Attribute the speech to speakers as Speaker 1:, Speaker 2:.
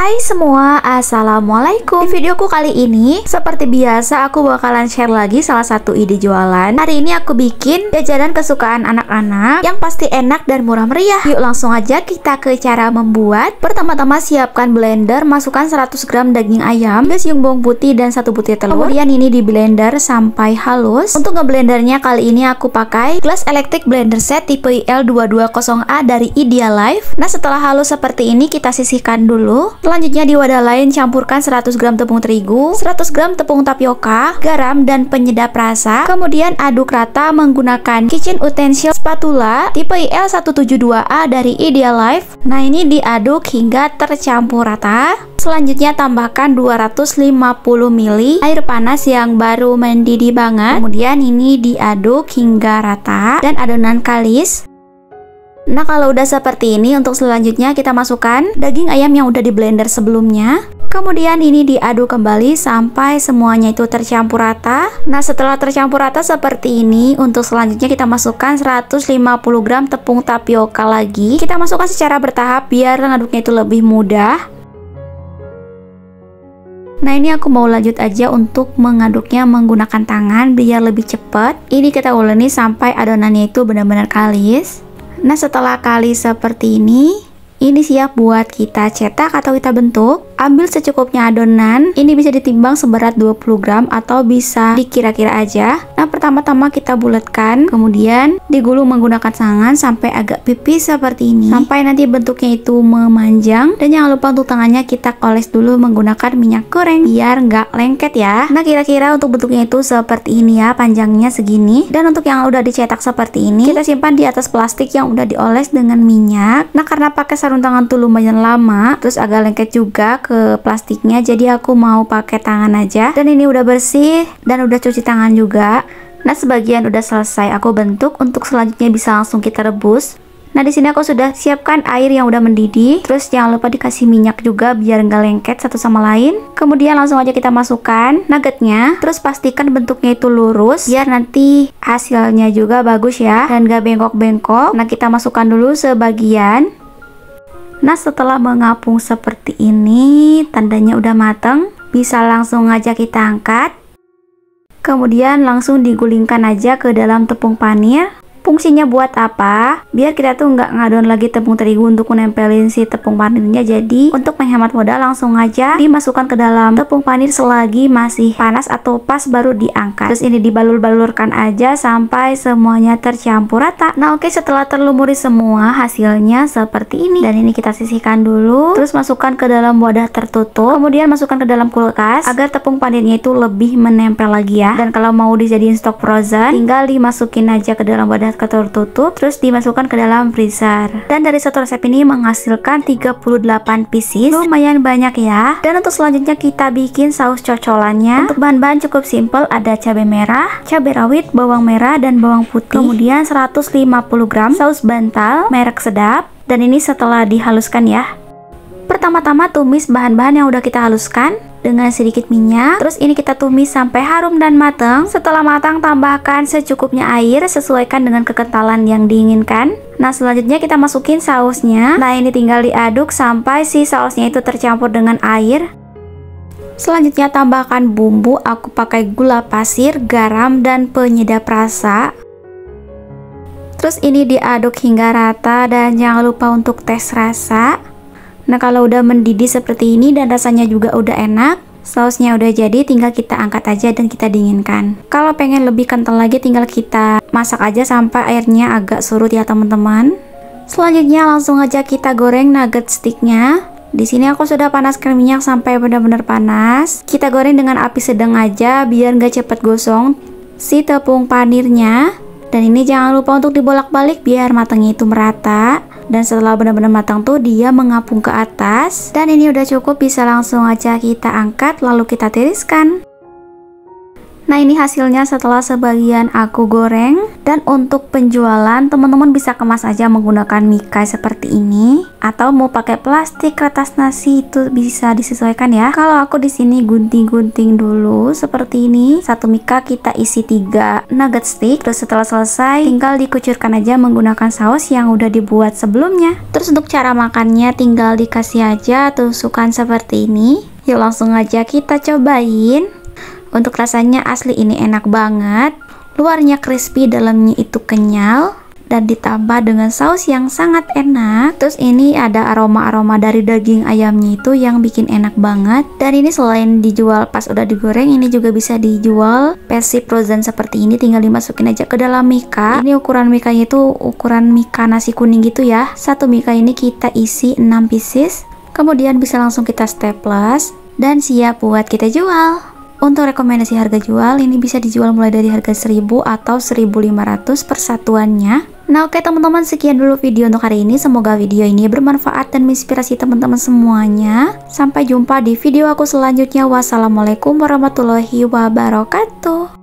Speaker 1: Hai semua, Assalamualaikum Di videoku kali ini, seperti biasa aku bakalan share lagi salah satu ide jualan Hari ini aku bikin jajanan kesukaan anak-anak yang pasti enak dan murah meriah Yuk langsung aja kita ke cara membuat Pertama-tama siapkan blender, masukkan 100 gram daging ayam 3 siung bawang putih dan 1 butir telur Kemudian ini di blender sampai halus Untuk ngeblendernya kali ini aku pakai glass elektrik blender set tipe IL220A dari Idealife Nah setelah halus seperti ini kita sisihkan dulu Selanjutnya di wadah lain campurkan 100 gram tepung terigu, 100 gram tepung tapioka, garam dan penyedap rasa. Kemudian aduk rata menggunakan kitchen utensil spatula tipe IL172A dari Ideal Life. Nah, ini diaduk hingga tercampur rata. Selanjutnya tambahkan 250 ml air panas yang baru mendidih banget. Kemudian ini diaduk hingga rata dan adonan kalis. Nah kalau udah seperti ini untuk selanjutnya kita masukkan daging ayam yang udah di blender sebelumnya Kemudian ini diaduk kembali sampai semuanya itu tercampur rata Nah setelah tercampur rata seperti ini Untuk selanjutnya kita masukkan 150 gram tepung tapioka lagi Kita masukkan secara bertahap biar ngaduknya itu lebih mudah Nah ini aku mau lanjut aja untuk mengaduknya menggunakan tangan biar lebih cepat Ini kita uleni sampai adonannya itu benar-benar kalis Nah setelah kali seperti ini, ini siap buat kita cetak atau kita bentuk. Ambil secukupnya adonan. Ini bisa ditimbang seberat 20 gram atau bisa dikira-kira aja. Nah, pertama-tama kita bulatkan, kemudian digulung menggunakan tangan sampai agak pipih seperti ini. Sampai nanti bentuknya itu memanjang dan jangan lupa untuk tangannya kita oles dulu menggunakan minyak goreng biar nggak lengket ya. Nah, kira-kira untuk bentuknya itu seperti ini ya, panjangnya segini. Dan untuk yang udah dicetak seperti ini, kita simpan di atas plastik yang udah dioles dengan minyak. Nah, karena pakai sarung tangan tuh lumayan lama, terus agak lengket juga, ke plastiknya jadi aku mau pakai tangan aja dan ini udah bersih dan udah cuci tangan juga nah sebagian udah selesai aku bentuk untuk selanjutnya bisa langsung kita rebus Nah di sini aku sudah siapkan air yang udah mendidih. Terus jangan lupa dikasih minyak juga biar nggak lengket satu sama lain. Kemudian langsung aja kita masukkan nuggetnya. Terus pastikan bentuknya itu lurus biar nanti hasilnya juga bagus ya dan nggak bengkok-bengkok. Nah kita masukkan dulu sebagian. Nah setelah mengapung seperti ini tandanya udah mateng bisa langsung aja kita angkat kemudian langsung digulingkan aja ke dalam tepung panir Fungsinya buat apa? Biar kita tuh nggak ngadon lagi tepung terigu untuk menempelin si tepung panirnya. Jadi untuk menghemat modal langsung aja dimasukkan ke dalam tepung panir selagi masih panas atau pas baru diangkat. Terus ini dibalur-balurkan aja sampai semuanya tercampur rata. Nah oke okay, setelah terlumuri semua hasilnya seperti ini. Dan ini kita sisihkan dulu. Terus masukkan ke dalam wadah tertutup. Kemudian masukkan ke dalam kulkas agar tepung panirnya itu lebih menempel lagi ya. Dan kalau mau dijadiin stok frozen tinggal dimasukin aja ke dalam wadah alat tertutup terus dimasukkan ke dalam freezer dan dari satu resep ini menghasilkan 38 pieces lumayan banyak ya dan untuk selanjutnya kita bikin saus cocolannya untuk bahan-bahan cukup simple ada cabai merah cabai rawit bawang merah dan bawang putih kemudian 150 gram saus bantal merek sedap dan ini setelah dihaluskan ya Pertama-tama tumis bahan-bahan yang udah kita haluskan dengan sedikit minyak. Terus ini kita tumis sampai harum dan matang. Setelah matang tambahkan secukupnya air sesuaikan dengan kekentalan yang diinginkan. Nah selanjutnya kita masukin sausnya Nah ini tinggal diaduk sampai si sausnya itu tercampur dengan air Selanjutnya tambahkan bumbu Aku pakai gula pasir, garam, dan penyedap rasa Terus ini diaduk hingga rata dan jangan lupa untuk tes rasa Nah kalau udah mendidih seperti ini dan rasanya juga udah enak, Sausnya udah jadi, tinggal kita angkat aja dan kita dinginkan. Kalau pengen lebih kental lagi, tinggal kita masak aja sampai airnya agak surut ya teman-teman. Selanjutnya langsung aja kita goreng nugget sticknya. Di sini aku sudah panaskan minyak sampai benar-benar panas. Kita goreng dengan api sedang aja biar nggak cepat gosong si tepung panirnya. Dan ini jangan lupa untuk dibolak-balik biar matangnya itu merata dan setelah benar-benar matang tuh dia mengapung ke atas dan ini udah cukup bisa langsung aja kita angkat lalu kita tiriskan nah ini hasilnya setelah sebagian aku goreng dan untuk penjualan teman-teman bisa kemas aja menggunakan mika seperti ini atau mau pakai plastik kertas nasi itu bisa disesuaikan ya kalau aku di sini gunting-gunting dulu seperti ini satu mika kita isi tiga nugget stick terus setelah selesai tinggal dikucurkan aja menggunakan saus yang udah dibuat sebelumnya terus untuk cara makannya tinggal dikasih aja tusukan seperti ini yuk langsung aja kita cobain untuk rasanya asli ini enak banget Luarnya crispy, dalamnya itu kenyal dan ditambah dengan saus yang sangat enak. Terus ini ada aroma-aroma dari daging ayamnya itu yang bikin enak banget. Dan ini selain dijual pas udah digoreng, ini juga bisa dijual pesi frozen seperti ini. Tinggal dimasukin aja ke dalam mika. Ini ukuran mikanya itu ukuran mika nasi kuning gitu ya. Satu mika ini kita isi 6 pieces. Kemudian bisa langsung kita staples dan siap buat kita jual. Untuk rekomendasi harga jual, ini bisa dijual mulai dari harga 1000 atau 1500 persatuannya. Nah oke okay, teman-teman sekian dulu video untuk hari ini. Semoga video ini bermanfaat dan menginspirasi teman-teman semuanya. Sampai jumpa di video aku selanjutnya. Wassalamualaikum warahmatullahi wabarakatuh.